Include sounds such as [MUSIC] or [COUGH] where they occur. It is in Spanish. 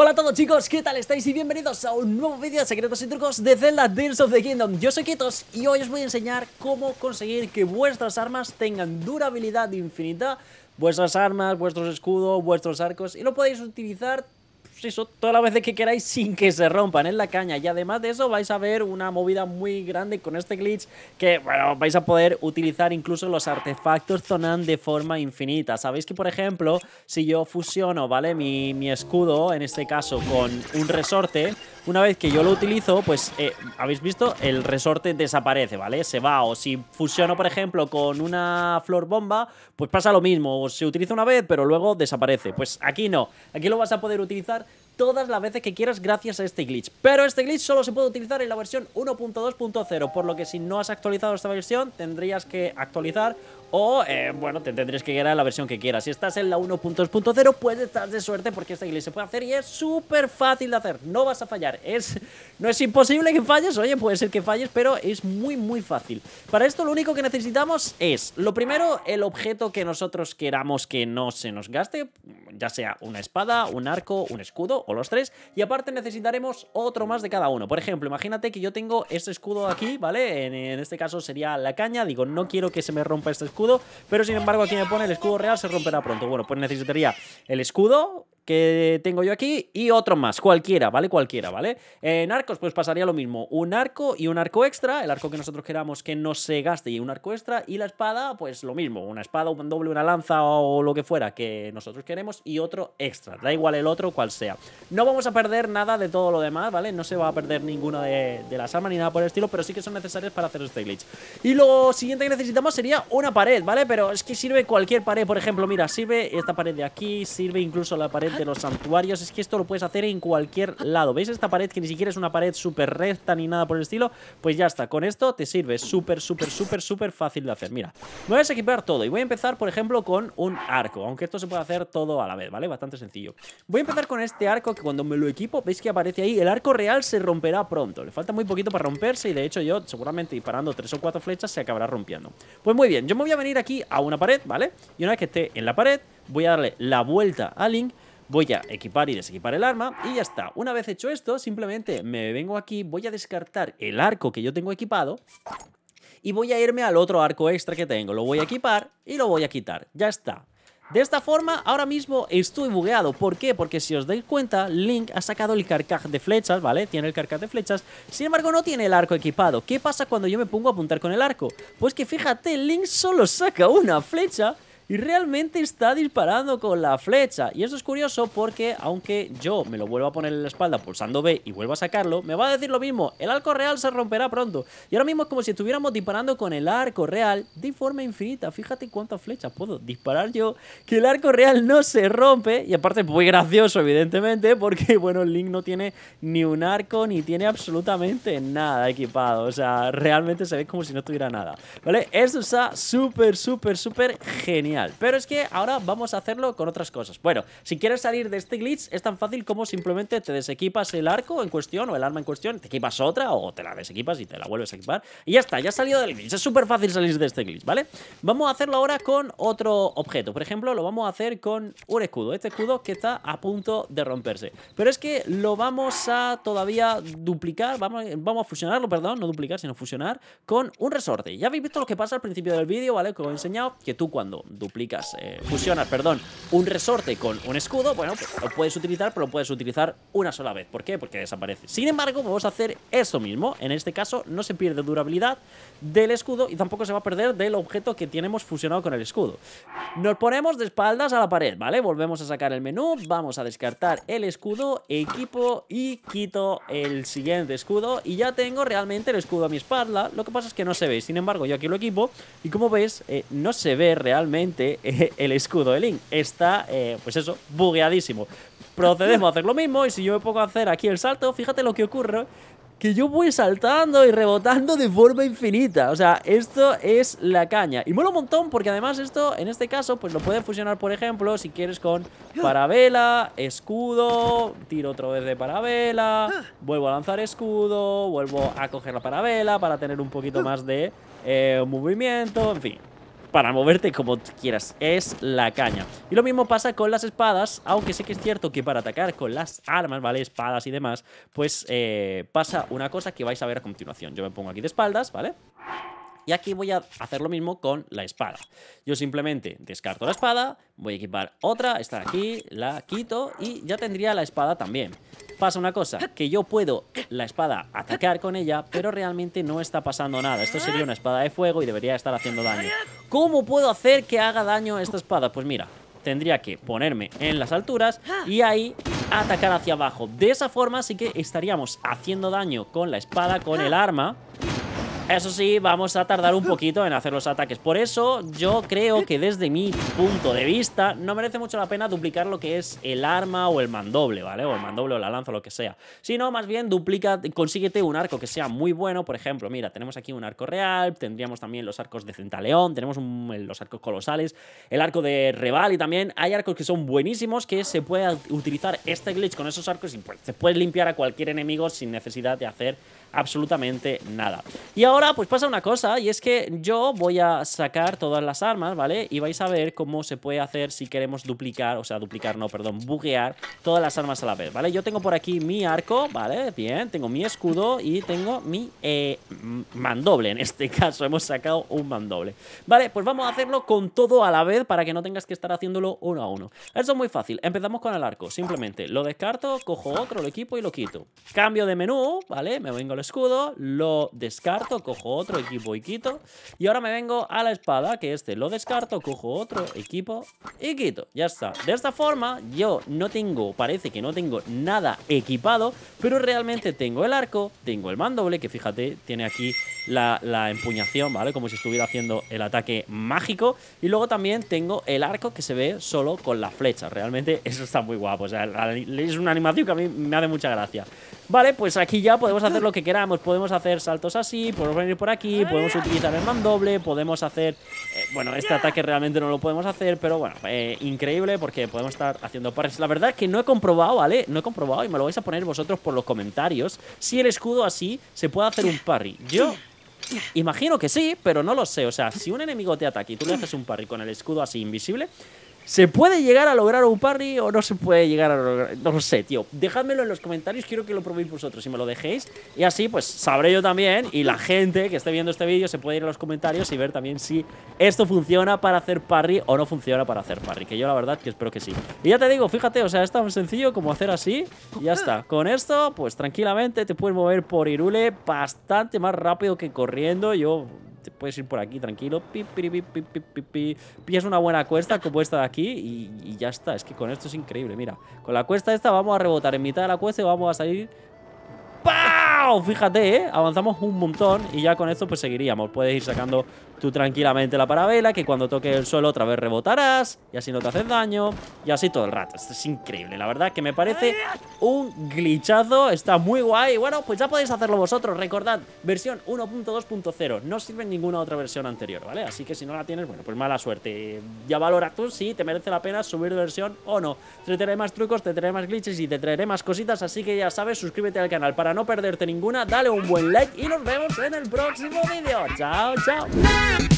Hola a todos chicos, ¿qué tal estáis? Y bienvenidos a un nuevo vídeo de secretos y trucos de Zelda Dance of the Kingdom Yo soy Kitos y hoy os voy a enseñar cómo conseguir que vuestras armas tengan durabilidad infinita Vuestras armas, vuestros escudos, vuestros arcos y lo podéis utilizar eso todas las veces que queráis sin que se rompan en la caña. Y además de eso vais a ver una movida muy grande con este glitch que, bueno, vais a poder utilizar incluso los artefactos Zonan de forma infinita. Sabéis que, por ejemplo, si yo fusiono, ¿vale? Mi, mi escudo, en este caso, con un resorte, una vez que yo lo utilizo, pues eh, habéis visto, el resorte desaparece, ¿vale? Se va, o si fusiono, por ejemplo, con una flor bomba, pues pasa lo mismo, o se utiliza una vez, pero luego desaparece. Pues aquí no, aquí lo vas a poder utilizar todas las veces que quieras gracias a este glitch. Pero este glitch solo se puede utilizar en la versión 1.2.0, por lo que si no has actualizado esta versión, tendrías que actualizar o, eh, bueno, te tendrías que quedar a la versión que quieras. Si estás en la 1.2.0, puedes estar de suerte porque este glitch se puede hacer y es súper fácil de hacer. No vas a fallar. Es, no es imposible que falles, oye, puede ser que falles, pero es muy, muy fácil. Para esto lo único que necesitamos es, lo primero, el objeto que nosotros queramos que no se nos gaste ya sea una espada, un arco, un escudo o los tres. Y aparte necesitaremos otro más de cada uno. Por ejemplo, imagínate que yo tengo este escudo aquí, ¿vale? En, este caso sería la caña. Digo, no quiero que se me rompa este escudo, pero sin embargo aquí me pone el escudo real, se romperá pronto. Bueno, pues necesitaría el escudo, que tengo yo aquí y otro más, cualquiera, ¿vale? Cualquiera, ¿vale? En arcos pues pasaría lo mismo, un arco y un arco extra, el arco que nosotros queramos que no se gaste y un arco extra, y la espada pues lo mismo, una espada, un doble, una lanza o lo que fuera que nosotros queremos y otro extra, da igual el otro cual sea. No vamos a perder nada de todo lo demás, ¿vale? No se va a perder ninguna de, las armas ni nada por el estilo, pero sí que son necesarias para hacer este glitch. Y lo siguiente que necesitamos sería una pared, ¿vale? Pero es que sirve cualquier pared, por ejemplo, mira, sirve esta pared de aquí, sirve incluso la pared de los santuarios es que esto lo puedes hacer en cualquier lado. ¿Veis esta pared que ni siquiera es una pared súper recta ni nada por el estilo? Pues ya está, con esto te sirve súper, súper, súper, súper fácil de hacer. Mira, me voy a equipar todo y voy a empezar, por ejemplo, con un arco, aunque esto se puede hacer todo a la vez, ¿vale? Bastante sencillo. Voy a empezar con este arco que cuando me lo equipo, veis que aparece ahí, el arco real se romperá pronto. Le falta muy poquito para romperse y de hecho yo seguramente disparando tres o cuatro flechas se acabará rompiendo. Pues muy bien, yo me voy a venir aquí a una pared, ¿vale? Y una vez que esté en la pared, voy a darle la vuelta a Link Voy a equipar y desequipar el arma y ya está. Una vez hecho esto, simplemente me vengo aquí, voy a descartar el arco que yo tengo equipado y voy a irme al otro arco extra que tengo. Lo voy a equipar y lo voy a quitar. Ya está. De esta forma, ahora mismo estoy bugueado. ¿Por qué? Porque si os dais cuenta, Link ha sacado el carcaj de flechas, ¿vale? Tiene el carcaj de flechas. Sin embargo, no tiene el arco equipado. ¿Qué pasa cuando yo me pongo a apuntar con el arco? Pues que fíjate, Link solo saca una flecha y realmente está disparando con la flecha. Y eso es curioso porque aunque yo me lo vuelva a poner en la espalda pulsando B y vuelva a sacarlo, me va a decir lo mismo, el arco real se romperá pronto. Y ahora mismo es como si estuviéramos disparando con el arco real de forma infinita. Fíjate cuántas flechas puedo disparar yo, que el arco real no se rompe. Y aparte es muy gracioso, evidentemente, porque, [LAUGHS] bueno, Link no tiene ni un arco ni tiene absolutamente nada equipado. O sea, realmente se ve como si no tuviera nada. ¿Vale? Eso está súper, súper, súper genial. Pero es que ahora vamos a hacerlo con otras cosas. Bueno, si quieres salir de este glitch, es tan fácil como simplemente te desequipas el arco en cuestión o el arma en cuestión, te equipas otra o te la desequipas y te la vuelves a equipar. Y ya está, ya has salido del glitch. Es súper fácil salir de este glitch, ¿vale? Vamos a hacerlo ahora con otro objeto. Por ejemplo, lo vamos a hacer con un escudo. Este escudo que está a punto de romperse. Pero es que lo vamos a todavía duplicar, vamos, vamos a fusionarlo, perdón, no duplicar, sino fusionar con un resorte. Ya habéis visto lo que pasa al principio del vídeo, ¿vale? Que os he enseñado que tú cuando duplicas eh, fusionas, perdón, un resorte con un escudo, bueno, pues, lo puedes utilizar, pero lo puedes utilizar una sola vez. ¿Por qué? Porque desaparece. Sin embargo, vamos a hacer eso mismo. En este caso, no se pierde durabilidad del escudo y tampoco se va a perder del objeto que tenemos fusionado con el escudo. Nos ponemos de espaldas a la pared, ¿vale? Volvemos a sacar el menú, vamos a descartar el escudo, equipo y quito el siguiente escudo y ya tengo realmente el escudo a mi espalda. Lo que pasa es que no se ve, sin embargo, yo aquí lo equipo y como veis, eh, no se ve realmente [LAUGHS] el escudo de Link está, eh, pues eso, bugueadísimo. Procedemos a hacer lo mismo y si yo me pongo a hacer aquí el salto, fíjate lo que ocurre, que yo voy saltando y rebotando de forma infinita. O sea, esto es la caña. Y mola un montón porque además esto, en este caso, pues lo puedes fusionar, por ejemplo, si quieres con parabela, escudo, tiro otra vez de parabela, vuelvo a lanzar escudo, vuelvo a coger la parabela para tener un poquito más de eh, movimiento, en fin para moverte como quieras. Es la caña. Y lo mismo pasa con las espadas, aunque sé que es cierto que para atacar con las armas, ¿vale? Espadas y demás, pues eh, pasa una cosa que vais a ver a continuación. Yo me pongo aquí de espaldas, ¿vale? Y aquí voy a hacer lo mismo con la espada. Yo simplemente descarto la espada, voy a equipar otra, está aquí, la quito y ya tendría la espada también. Pasa una cosa, que yo puedo la espada atacar con ella, pero realmente no está pasando nada. Esto sería una espada de fuego y debería estar haciendo daño. ¿Cómo puedo hacer que haga daño esta espada? Pues mira, tendría que ponerme en las alturas y ahí atacar hacia abajo. De esa forma sí que estaríamos haciendo daño con la espada, con el arma eso sí, vamos a tardar un poquito en hacer los ataques. Por eso, yo creo que desde mi punto de vista, no merece mucho la pena duplicar lo que es el arma o el mandoble, ¿vale? O el mandoble o la lanza o lo que sea. Sino, más bien, duplica, consíguete un arco que sea muy bueno. Por ejemplo, mira, tenemos aquí un arco real, tendríamos también los arcos de centaleón, tenemos los arcos colosales, el arco de reval y también hay arcos que son buenísimos que se puede utilizar este glitch con esos arcos y pues, se puede limpiar a cualquier enemigo sin necesidad de hacer absolutamente nada. Y ahora pues pasa una cosa y es que yo voy a sacar todas las armas, ¿vale? Y vais a ver cómo se puede hacer si queremos duplicar, o sea, duplicar no, perdón, buguear todas las armas a la vez, ¿vale? Yo tengo por aquí mi arco, ¿vale? Bien, tengo mi escudo y tengo mi eh, mandoble, en este [LAUGHS] caso hemos sacado un mandoble. Vale, pues vamos a hacerlo con todo a la vez para que no tengas que estar haciéndolo uno a uno. Eso es muy fácil, empezamos con el arco, simplemente lo descarto, cojo otro, lo equipo y lo quito. Cambio de menú, ¿vale? Me vengo escudo, lo descarto, cojo otro equipo y quito. Y ahora me vengo a la espada, que este lo descarto, cojo otro equipo y quito. Ya está. De esta forma, yo no tengo, parece que no tengo nada equipado, pero realmente tengo el arco, tengo el mandoble, que fíjate, tiene aquí la, la empuñación, ¿vale? Como si estuviera haciendo el ataque mágico. Y luego también tengo el arco que se ve solo con la flecha. Realmente [LAUGHS] eso está muy guapo. O sea, es una animación que a mí me hace mucha gracia. Vale, pues aquí ya podemos hacer lo que queramos. Podemos hacer saltos así, podemos venir por aquí, podemos utilizar el doble podemos hacer... Eh, bueno, este ataque realmente no lo podemos hacer, pero bueno, eh, increíble porque podemos estar haciendo parries La verdad es que no he comprobado, ¿vale? No he comprobado y me lo vais a poner vosotros por los comentarios si el escudo así se puede hacer un parry. Yo imagino que sí, pero no lo sé. O sea, si un enemigo te ataca y tú le haces un parry con el escudo así invisible... ¿Se puede llegar a lograr un parry o no se puede llegar a lograr? No lo sé, tío. Dejadmelo en los comentarios, quiero que lo probéis vosotros si me lo dejéis. Y así, pues sabré yo también. Y la gente que esté viendo este vídeo se puede ir a los comentarios y ver también si esto funciona para hacer parry o no funciona para hacer parry. Que yo la verdad que espero que sí. Y ya te digo, fíjate, o sea, es tan sencillo como hacer así y ya está. Con esto, pues tranquilamente te puedes mover por Irule bastante más rápido que corriendo. Yo puedes ir por aquí tranquilo. Pi, pi, pi, Pillas una buena cuesta como esta de aquí y, y ya está. Es que con esto es increíble, mira. Con la cuesta esta vamos a rebotar en mitad de la cuesta y vamos a salir Fíjate, eh, Avanzamos un montón y ya con esto pues seguiríamos. Puedes ir sacando tú tranquilamente la parabela, que cuando toque el suelo otra vez rebotarás y así no te haces daño y así todo el rato. Esto es increíble, la verdad que me parece un glitchazo, está muy guay. Bueno, pues ya podéis hacerlo vosotros, recordad, versión 1.2.0, no sirve ninguna otra versión anterior, ¿vale? Así que si no la tienes, bueno, pues mala suerte. Ya valoras tú si te merece la pena subir de versión o no. Te traeré más trucos, te traeré más glitches y te traeré más cositas, así que ya sabes, suscríbete al canal para no perderte ningún dale un buen like y nos vemos en el próximo video. Chao, chao.